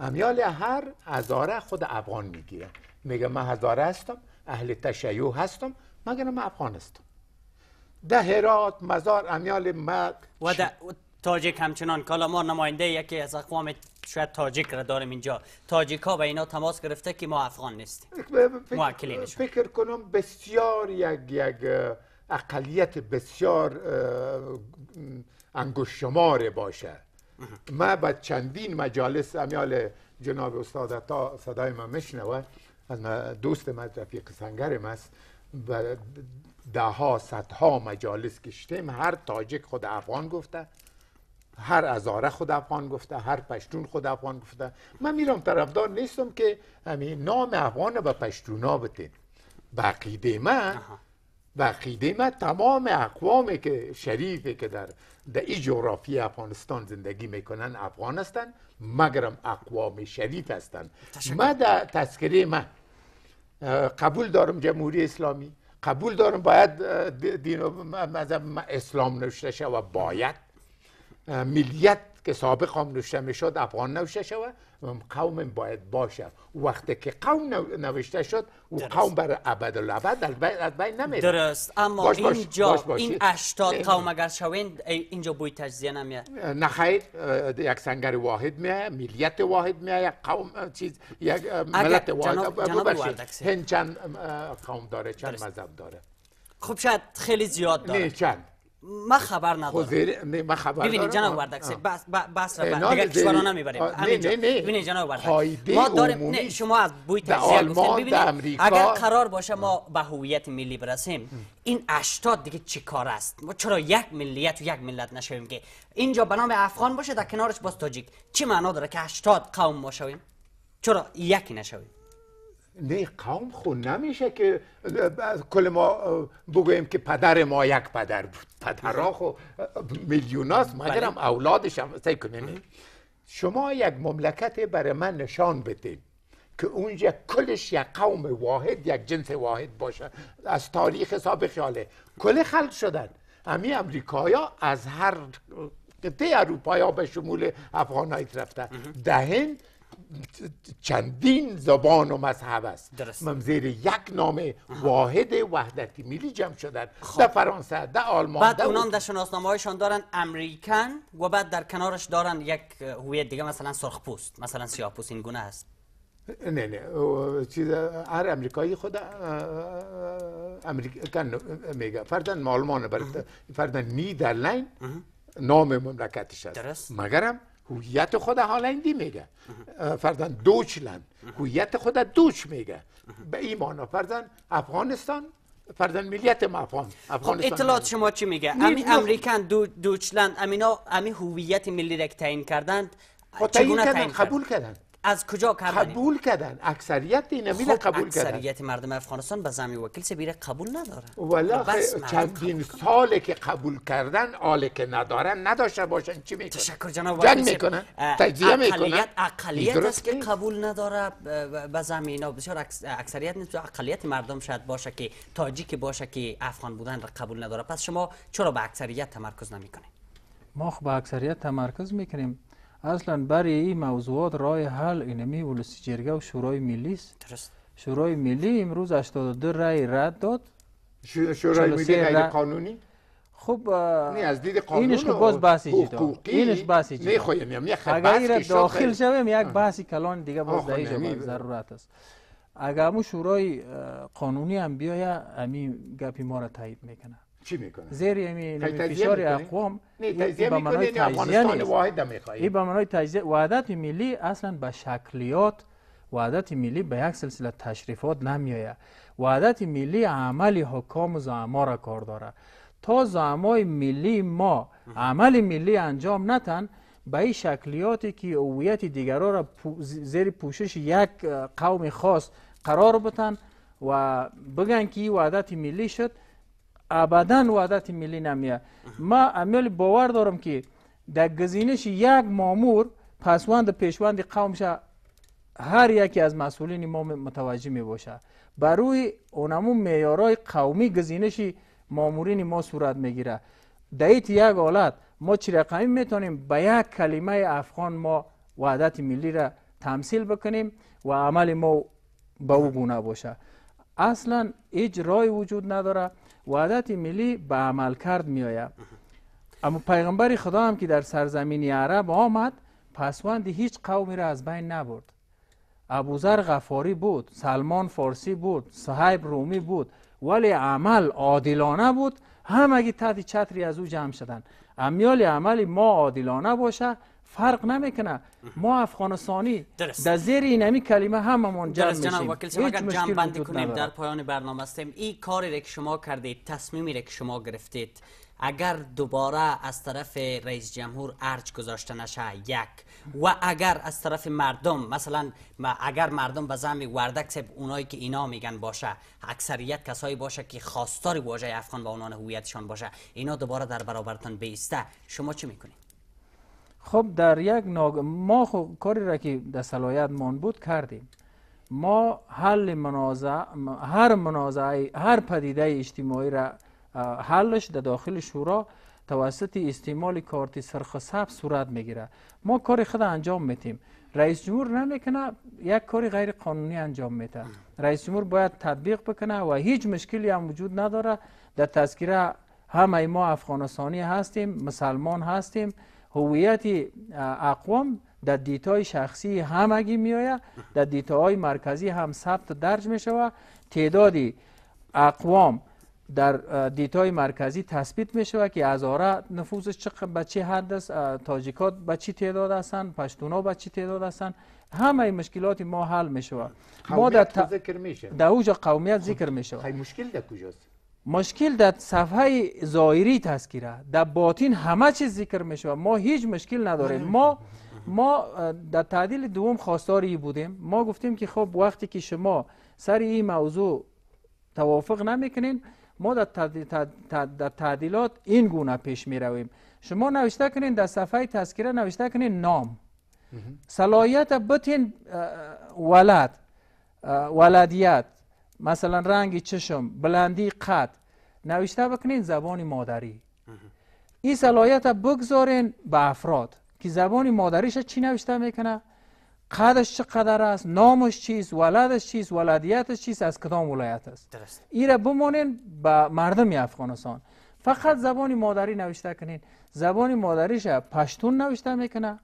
امیال هر هزاره خود افغان میگیره میگه من هزاره هستم اهل تشیع هستم مگر من افغان هستم ده هرات مزار امیال مد و تاجیک همچنان ما نماینده یکی از اقوام شاید تاجیک را داریم اینجا تاجیک ها به اینا تماس گرفته که ما افغان نیستیم فکر, فکر کنم بسیار یک یک اقلیت بسیار انگوش شماره باشه ما به چندین مجالس امیال جناب استاد تا صدای من میشنوه از دوست ما رفیق سنگرم است و ده ها ها مجالس کشتیم هر تاجک خود افغان گفته هر ازاره خود افغان گفته هر پشتون خود افغان گفته من میرم طرفدار نیستم که همین نام افغان به پشتونا بتین بقیده من بقیده من تمام اقوامی که شریفی که در در این جغرافی افغانستان زندگی میکنن افغان هستن مگرم اقوام شریف هستن من در تذکره من قبول دارم جمهوری اسلامی قبول دارم باید دین و اسلام نوشته شد و باید ملیت که سابق هم نوشته میشد افغان نوشته شود قوم باید باشه وقتی که قوم نوشته شد و قوم برای ابد الابد از بین نمیره درست اما باش باش اینجا باش این اشتاد قوم اگر شوین اینجا بوی تجزیه نمیاد نخیر یک سنگر واحد میه ملیت واحد میه یک قوم چیز یک ملت واحد جناب, چند قوم داره چند مذهب داره خب شاید خیلی زیاد داره نه چند ما خبر خب ندارم زیر... خبر ببینید جناب وردکسی بس بس را دیگه کشورا نمیبریم نه. ببینید جناب وردکسی ما داریم نه شما از بوی تجزیه گفتین اگر قرار باشه ما به هویت ملی برسیم این 80 دیگه کار است ما چرا یک ملیت و یک ملت نشویم که اینجا به نام افغان باشه در کنارش باز تاجیک چی معنا داره که 80 قوم ما شویم چرا یکی نشویم نه قوم خون نمیشه که کل ما بگویم که پدر ما یک پدر بود پدرها خو میلیوناست بله. مگرم اولادش هم شما یک مملکت برای من نشان بدید که اونجا کلش یک قوم واحد یک جنس واحد باشه از تاریخ حساب خیاله کل خلق شدن امی امریکایا از هر قطعه اروپایا به شمول افغانایی رفتن دهند چندین زبان و مذهب است من زیر یک نام واحد وحدتی ملی جمع شدن خب. در فرانسه در آلمان بعد اونان در شناسنامه هایشان دارن امریکن و بعد در کنارش دارن یک هویت دیگه مثلا پوست مثلا پوست این گونه است نه نه چیز هر امریکایی خود امریکن میگه فردن آلمان فردن نیدرلین نام مملکتش است مگرم هویت خود هالندی میگه فردن دوچلند هویت خود دوچ میگه به این معنا فردن افغانستان فردن ملیت ما افغان خب، افغانستان اطلاعات شما چی میگه امی امریکن دو دوچلند امینا امی هویت ملی را تعیین کردند خب تعیین کردن قبول کردن از کجا کردن قبول کردن اکثریت اینا میله خب، قبول کردن اکثریت مردم افغانستان به زمین وکیل سبیره قبول نداره چند خب، چندین ساله که قبول کردن آله که ندارن نداشته باشن چی میکنن تشکر جناب جنگ میکنن تجزیه میکنن اقلیت است که قبول نداره به زمین ها بسیار اکثریت نیست اقلیت مردم شاید باشه که تاجیک باشه که افغان بودن را قبول نداره پس شما چرا به اکثریت تمرکز نمیکنید ما خب به اکثریت تمرکز میکنیم اصلا برای این موضوعات رای حل اینمی ولسی جرگه و شورای ملی است شورای ملی امروز 82 رای رد داد شورای ملی غیر قانونی خب از دید قانون اینش که باز بحثی جدا اینش بحثی جدا نه این را اگر داخل شویم یک بحثی کلان دیگه باز دیگه ضرورت است اگر مو شورای قانونی هم بیایه امی گپی ما را تایید میکنه چی میکنه زیر یعنی فشار اقوام نه تجزیه میکنه یعنی افغانستان واحد میخواهی این به معنای تجزیه وحدت ملی اصلا به شکلیات وحدت ملی به یک سلسله تشریفات نمیآید وحدت ملی عمل حکام و زعما را کار داره تا زعمای ملی ما عمل ملی انجام نتن به این شکلیاتی که هویت دیگر را زیر پوشش یک قوم خاص قرار بتن و بگن که وحدت ملی شد ابدا وحدت ملی نمیه ما عمل باور دارم که در گزینش یک مامور پسوند پیشوند قومش هر یکی از مسئولین ما متوجه می باشه بر روی اونمو معیارای قومی گزینش مامورین ما صورت میگیره در یک حالت ما چی رقمی میتونیم به یک کلمه افغان ما وحدت ملی را تمثیل بکنیم و عمل ما به او گونه باشه اصلا هیچ رای وجود نداره وعدت ملی به عمل کرد می آید اما پیغمبر خدا هم که در سرزمین عرب آمد پسوند هیچ قومی را از بین نبرد ابوذر غفاری بود سلمان فارسی بود صاحب رومی بود ولی عمل عادلانه بود همگی تحت چتری از او جمع شدند امیال عمل ما عادلانه باشه فرق نمیکنه ما افغانستانی در زیر اینمی کلمه هممون جمع میشیم جناب وکیل اگر جمع بندی کنیم در پایان برنامه استیم این کاری که شما کردید تصمیمی رو که شما گرفتید اگر دوباره از طرف رئیس جمهور ارج گذاشته نشه یک و اگر از طرف مردم مثلا اگر مردم به زم وردک سب اونایی که اینا میگن باشه اکثریت کسایی باشه که خواستار واژه افغان با اونان هویتشان باشه اینا دوباره در برابرتان بیسته شما چی میکنید خب در یک ناگ... ما کاری را که در صلاحیت مان بود کردیم ما حل منازع هر منازعه هر پدیده اجتماعی را حلش در داخل شورا توسط استعمال کارت سرخ و سب صورت میگیره ما کاری خود انجام میتیم رئیس جمهور نمیکنه یک کاری غیر قانونی انجام میده رئیس جمهور باید تطبیق بکنه و هیچ مشکلی هم وجود نداره در تذکیره همه ما افغانستانی هستیم مسلمان هستیم هویت اقوام در دیتای شخصی همگی میآید در دیتاهای مرکزی هم ثبت درج می شود تعدادی اقوام در دیتای مرکزی تثبیت می شود که ازاره نفوذش چقدر به چه حد است تاجیکات به تعداد هستند پشتونا به چه تعداد هستند همه مشکلات ما حل می شود ما در ذکر می شود در قومیت ذکر می شود خب، خب، خب، مشکل در کجاست مشکل در صفحه ظاهری تذکیره در باطن همه چیز ذکر می شود ما هیچ مشکل نداریم ما ما در تعدیل دوم خواستاری بودیم ما گفتیم که خب وقتی که شما سر این موضوع توافق نمیکنین ما در, در تعدیلات این گونه پیش می رویم شما نوشته کنین در صفحه تذکیره نوشته کنین نام صلاحیت بتین ولد ولدیت مثلا رنگ چشم بلندی قد نوشته بکنین زبان مادری این صلاحیت بگذارین به افراد که زبان مادریش چی نوشته میکنه قدش چقدر است نامش چیست ولدش چیست ولدیتش چیست از کدام ولایت است این ایره بمانین به مردم افغانستان فقط زبان مادری نوشته کنین زبان مادریش پشتون نوشته میکنه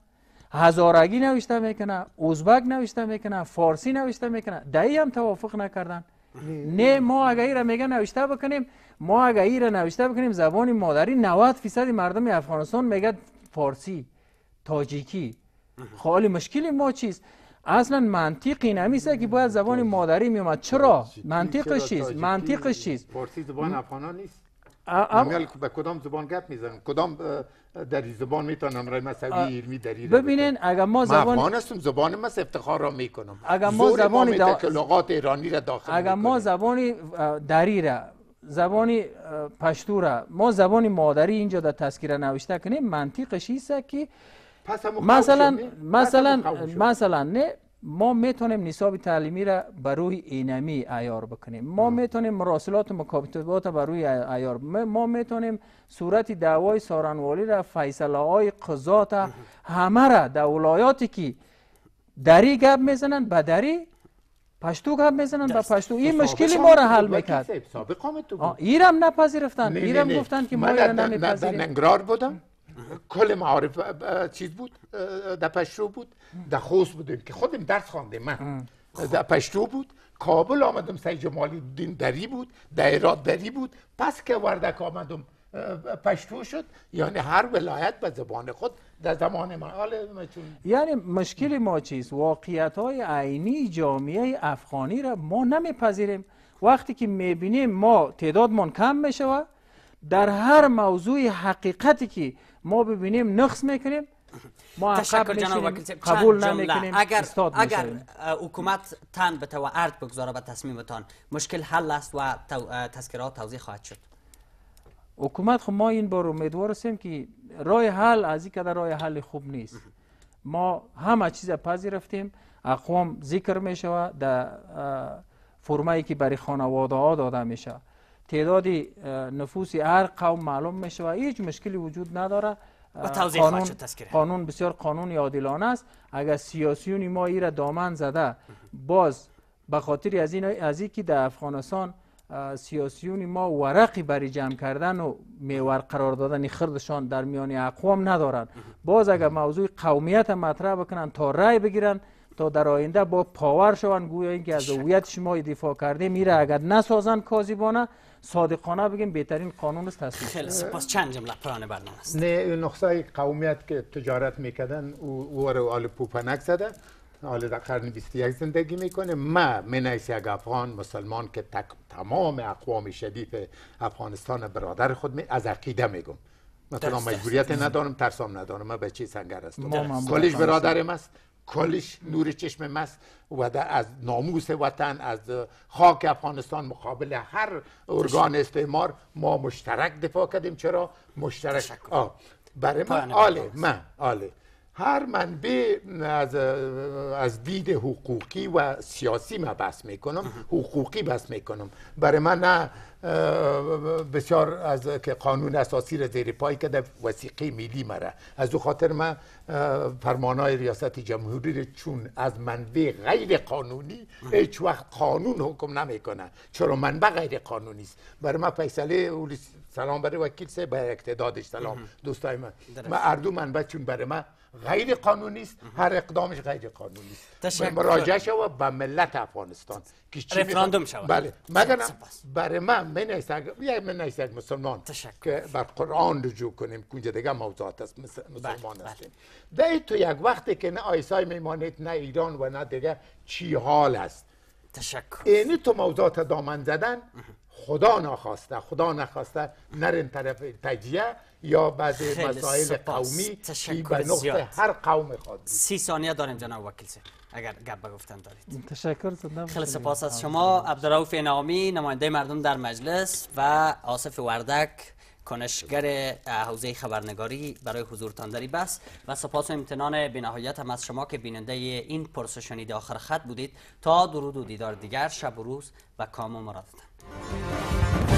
هزارگی نوشته میکنه ازبک نوشته میکنه فارسی نوشته میکنه دایی هم توافق نکردن نه ما اگه ایره میگه نوشته بکنیم ما اگه ایره نوشته بکنیم زبان مادری 90 فیصد مردم افغانستان میگه فارسی تاجیکی خالی مشکلی ما چیست اصلا منطقی نمیسته که باید زبان مادری میومد چرا منطقش چیست منطقش چیست فارسی زبان افغانان نیست امیال به کدام زبان گپ میزنن کدام در زبان میتونم رای مساوی علمی دری ببینین اگر ما زبان من هستم زبان ما افتخار را میکنم اگر ما زبان دا... لغات ایرانی را داخل اگر ما زبان دری را زبان پشتو را ما زبان مادری اینجا در تذکیره نوشته کنیم منطقش ایسته که مثلا مثلا مثلا نه ما میتونیم نصاب تعلیمی را بر روی اینمی ایار بکنیم ما میتونیم مراسلات و مکاتبات بر روی ایار ما میتونیم صورت دعوای سارنوالی را فیصله های قضات همه را در ولایاتی که دری گپ میزنن به دری پشتو گپ میزنن به پشتو این مشکلی ما را حل میکرد ایرم نپذیرفتن ایرم گفتن که ما را نمیپذیریم من بودم کل معارف چیز بود در پشتو بود در خوست بودیم که خودم درس خوانده من در خب. پشتو بود کابل آمدم سی جمالی دین دری بود در ایراد دری بود پس که وردک آمدم پشتو شد یعنی هر ولایت به زبان خود در زمان ما یعنی مشکل ما چیست واقعیت های عینی جامعه افغانی را ما نمیپذیریم وقتی که میبینیم ما تعدادمان کم میشود در هر موضوع حقیقتی که ما ببینیم نقص میکنیم ما تشکر جناب وکیل قبول نمیکنیم اگر اگر حکومت تن به تو ارد بگذاره به تصمیمتان مشکل حل است و تذکرات توضیح خواهد شد حکومت خب ما این بار امیدوار هستیم که رای حل از این کدر راه حل خوب نیست ما همه چیز پذیرفتیم اقوام ذکر میشه و در فرمایی که برای خانواده ها داده میشه تعداد نفوس هر قوم معلوم میشه و هیچ مشکلی وجود نداره قانون, قانون بسیار قانون عادلانه است اگر سیاسیون ما این را دامن زده باز به خاطر از این از که در افغانستان سیاسیون ما ورقی برای جمع کردن و میور قرار دادن خردشان در میان اقوام ندارند باز اگر موضوع قومیت مطرح بکنن تا رأی بگیرن تا در آینده با پاور شوند گویا اینکه از هویت شما دفاع کرده میره اگر نسازن کاذبانه صادقانه بگیم بهترین قانون است خیلی سپاس چند جمله پران برنامه است نه نقصه قومیت که تجارت میکردن او او رو آل پوپنک زده حال در قرن 21 زندگی میکنه ما منیس یک افغان مسلمان که تک تمام اقوام شدیف افغانستان برادر خود می از عقیده میگم مثلا مجبوریت ندارم ترسام ندارم من بچه سنگر هستم کلیش برادرم است کلش نور چشم مست و از ناموس وطن از خاک افغانستان مقابل هر ارگان استعمار ما مشترک دفاع کردیم چرا مشترک آه برای من آله من آله هر منبع از, از دید حقوقی و سیاسی من می میکنم حقوقی بحث میکنم برای من نه بسیار از که قانون اساسی را زیر پای کده وسیقه ملی مره از دو خاطر من فرمانای ریاست جمهوری را چون از منبع غیر قانونی هیچ وقت قانون حکم نمیکنه چرا منبع غیر قانونی است برای من فیصله سلام برای وکیل سه به اقتدادش سلام دوستای من من اردو منبع چون برای من غیر قانونی است هر اقدامش غیر قانونی است مراجعه شو به ملت افغانستان که چی رفراندوم شود بله مگر برای من من نیست بیا من مسلمان که بر قرآن رجوع کنیم کجا دیگه موضوعات است بله، مسلمان بله. هستیم ده تو یک وقتی که نه آیسای میمانید نه ایران و نه دیگه چی حال است تشکر اینی تو موضوعات دامن زدن خدا نخواسته خدا نخواسته نرین طرف تجیه یا بعض مسائل قومی به نقطه هر قوم خود سی ثانیه داریم جناب وکیل سه اگر گپ گفتن دارید تشکر خیلی سپاس از شما عبدالعوف نامی نماینده مردم در مجلس و آصف وردک کنشگر حوزه خبرنگاری برای حضورتان داری بس و سپاس و امتنان بینهایت هم از شما که بیننده این پرسشنید آخر خط بودید تا درود و دیدار دیگر شب و روز و کام و مرادتان